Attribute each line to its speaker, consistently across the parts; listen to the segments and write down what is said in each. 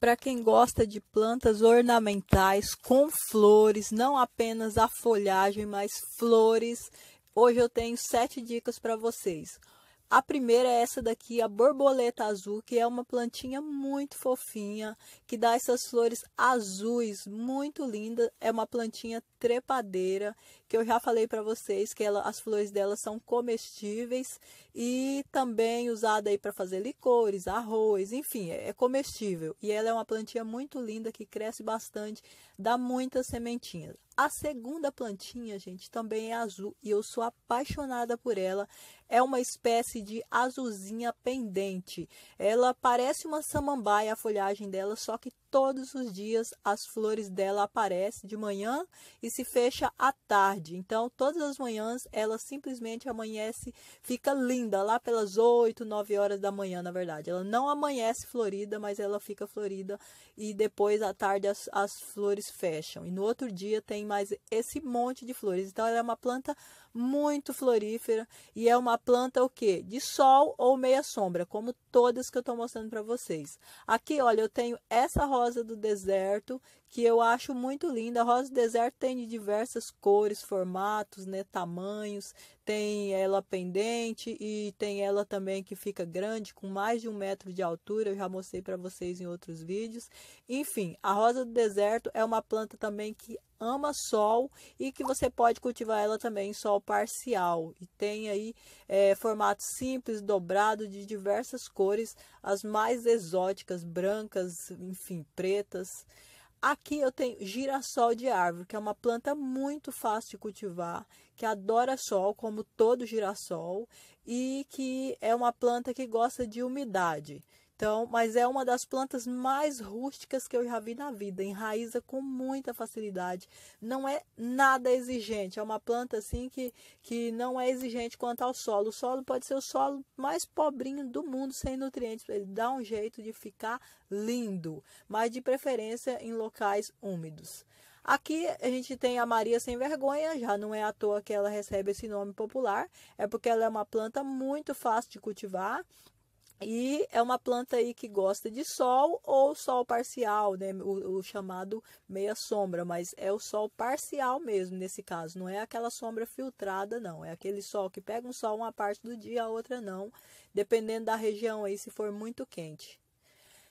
Speaker 1: para quem gosta de plantas ornamentais com flores, não apenas a folhagem, mas flores. Hoje eu tenho sete dicas para vocês. A primeira é essa daqui, a borboleta azul, que é uma plantinha muito fofinha, que dá essas flores azuis, muito linda. É uma plantinha trepadeira, que eu já falei para vocês que ela, as flores dela são comestíveis e também usada aí para fazer licores, arroz, enfim, é, é comestível. E ela é uma plantinha muito linda que cresce bastante, dá muitas sementinhas. A segunda plantinha, gente, também é azul e eu sou apaixonada por ela. É uma espécie de azulzinha pendente. Ela parece uma samambaia, a folhagem dela, só que todos os dias as flores dela aparecem de manhã e se fecha à tarde. Então, todas as manhãs ela simplesmente amanhece, fica linda lá pelas 8, 9 horas da manhã, na verdade. Ela não amanhece florida, mas ela fica florida e depois à tarde as, as flores fecham. E no outro dia tem mais esse monte de flores. Então ela é uma planta muito florífera e é uma planta o quê? De sol ou meia sombra, como todas que eu estou mostrando para vocês. Aqui, olha, eu tenho essa rosa do deserto que eu acho muito linda. A rosa do deserto tem de diversas cores, formatos, né, tamanhos. Tem ela pendente e tem ela também que fica grande, com mais de um metro de altura. Eu já mostrei para vocês em outros vídeos. Enfim, a rosa do deserto é uma planta também que ama sol e que você pode cultivar ela também em sol parcial. E tem aí é, formato simples, dobrado, de diversas cores, as mais exóticas, brancas, enfim, pretas. Aqui eu tenho girassol de árvore, que é uma planta muito fácil de cultivar, que adora sol, como todo girassol, e que é uma planta que gosta de umidade. Então, mas é uma das plantas mais rústicas que eu já vi na vida. Enraiza com muita facilidade. Não é nada exigente. É uma planta assim que, que não é exigente quanto ao solo. O solo pode ser o solo mais pobrinho do mundo, sem nutrientes. Ele dá um jeito de ficar lindo, mas de preferência em locais úmidos. Aqui a gente tem a Maria Sem Vergonha, já não é à toa que ela recebe esse nome popular, é porque ela é uma planta muito fácil de cultivar, e é uma planta aí que gosta de sol ou sol parcial, né? O, o, chamado meia sombra, mas é o sol parcial mesmo nesse caso, não é aquela sombra filtrada, não. É aquele sol que pega um sol uma parte do dia, a outra não, dependendo da região aí, se for muito quente.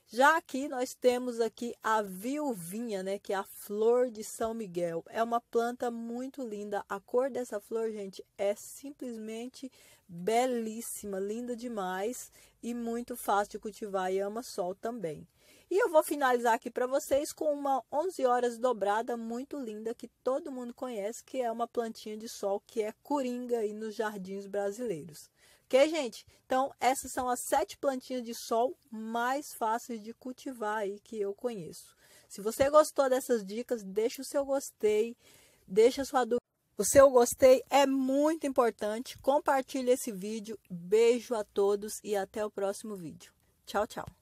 Speaker 1: Já aqui nós temos aqui a viuvinha, né, que é a flor de São Miguel. É uma planta muito linda. A cor dessa flor, gente, é simplesmente belíssima, linda demais e muito fácil de cultivar e ama sol também. E eu vou finalizar aqui para vocês com uma 11 horas dobrada muito linda que todo mundo conhece, que é uma plantinha de sol que é coringa aí nos jardins brasileiros. Ok, gente? Então, essas são as sete plantinhas de sol mais fáceis de cultivar aí que eu conheço. Se você gostou dessas dicas, deixa o seu gostei, deixa a sua dúvida. O seu gostei é muito importante. Compartilhe esse vídeo. Beijo a todos e até o próximo vídeo. Tchau, tchau.